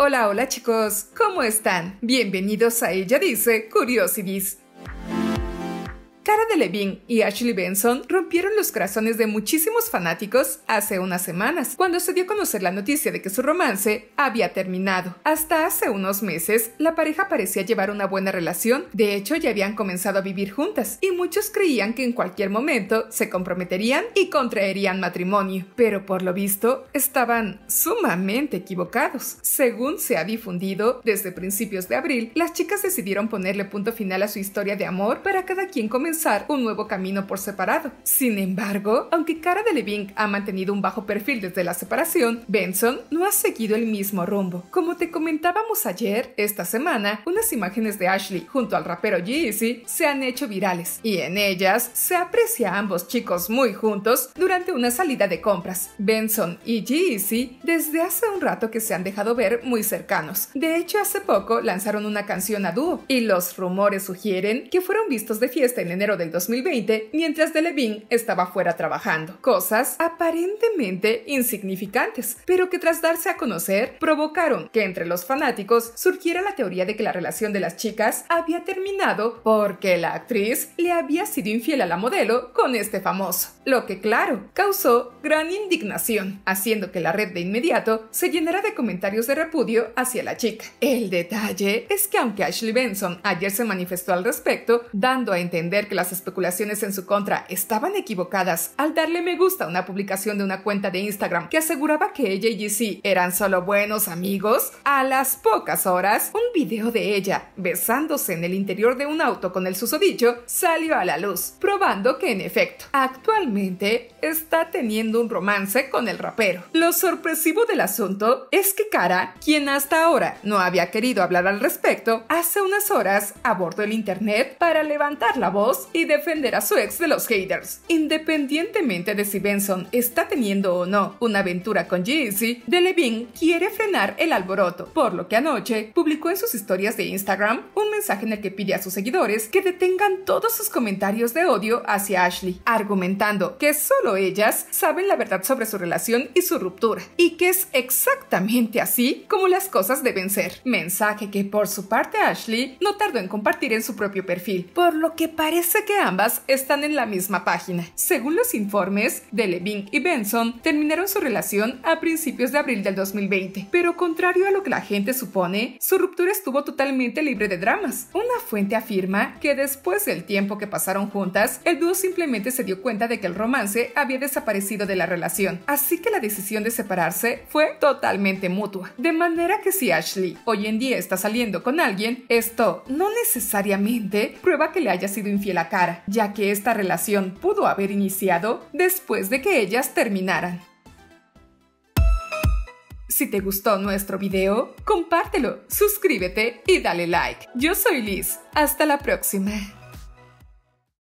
Hola, hola chicos, ¿cómo están? Bienvenidos a Ella Dice Curiosities. Cara Delevingne y Ashley Benson rompieron los corazones de muchísimos fanáticos hace unas semanas, cuando se dio a conocer la noticia de que su romance había terminado. Hasta hace unos meses, la pareja parecía llevar una buena relación, de hecho ya habían comenzado a vivir juntas, y muchos creían que en cualquier momento se comprometerían y contraerían matrimonio. Pero por lo visto, estaban sumamente equivocados. Según se ha difundido, desde principios de abril, las chicas decidieron ponerle punto final a su historia de amor para cada quien comenzó un nuevo camino por separado. Sin embargo, aunque Cara Delevingne ha mantenido un bajo perfil desde la separación, Benson no ha seguido el mismo rumbo. Como te comentábamos ayer, esta semana, unas imágenes de Ashley junto al rapero Jeezy se han hecho virales y en ellas se aprecia a ambos chicos muy juntos durante una salida de compras. Benson y Jeezy desde hace un rato que se han dejado ver muy cercanos. De hecho, hace poco lanzaron una canción a dúo y los rumores sugieren que fueron vistos de fiesta en el del 2020 mientras Delevingne estaba fuera trabajando. Cosas aparentemente insignificantes, pero que tras darse a conocer provocaron que entre los fanáticos surgiera la teoría de que la relación de las chicas había terminado porque la actriz le había sido infiel a la modelo con este famoso, lo que claro causó gran indignación, haciendo que la red de inmediato se llenara de comentarios de repudio hacia la chica. El detalle es que aunque Ashley Benson ayer se manifestó al respecto, dando a entender que las especulaciones en su contra estaban equivocadas al darle me gusta a una publicación de una cuenta de Instagram que aseguraba que ella y GC eran solo buenos amigos, a las pocas horas, un video de ella besándose en el interior de un auto con el susodicho salió a la luz, probando que en efecto, actualmente está teniendo un romance con el rapero. Lo sorpresivo del asunto es que Cara, quien hasta ahora no había querido hablar al respecto, hace unas horas abordó el internet para levantar la voz y defender a su ex de los haters. Independientemente de si Benson está teniendo o no una aventura con Jeezy, Delevingne quiere frenar el alboroto, por lo que anoche publicó en sus historias de Instagram un mensaje en el que pide a sus seguidores que detengan todos sus comentarios de odio hacia Ashley, argumentando que solo ellas saben la verdad sobre su relación y su ruptura, y que es exactamente así como las cosas deben ser. Mensaje que por su parte Ashley no tardó en compartir en su propio perfil, por lo que parece parece que ambas están en la misma página. Según los informes de Levin y Benson, terminaron su relación a principios de abril del 2020, pero contrario a lo que la gente supone, su ruptura estuvo totalmente libre de dramas. Una fuente afirma que después del tiempo que pasaron juntas, el dúo simplemente se dio cuenta de que el romance había desaparecido de la relación, así que la decisión de separarse fue totalmente mutua. De manera que si Ashley hoy en día está saliendo con alguien, esto no necesariamente prueba que le haya sido infiel la cara, ya que esta relación pudo haber iniciado después de que ellas terminaran. Si te gustó nuestro video, compártelo, suscríbete y dale like. Yo soy Liz. Hasta la próxima.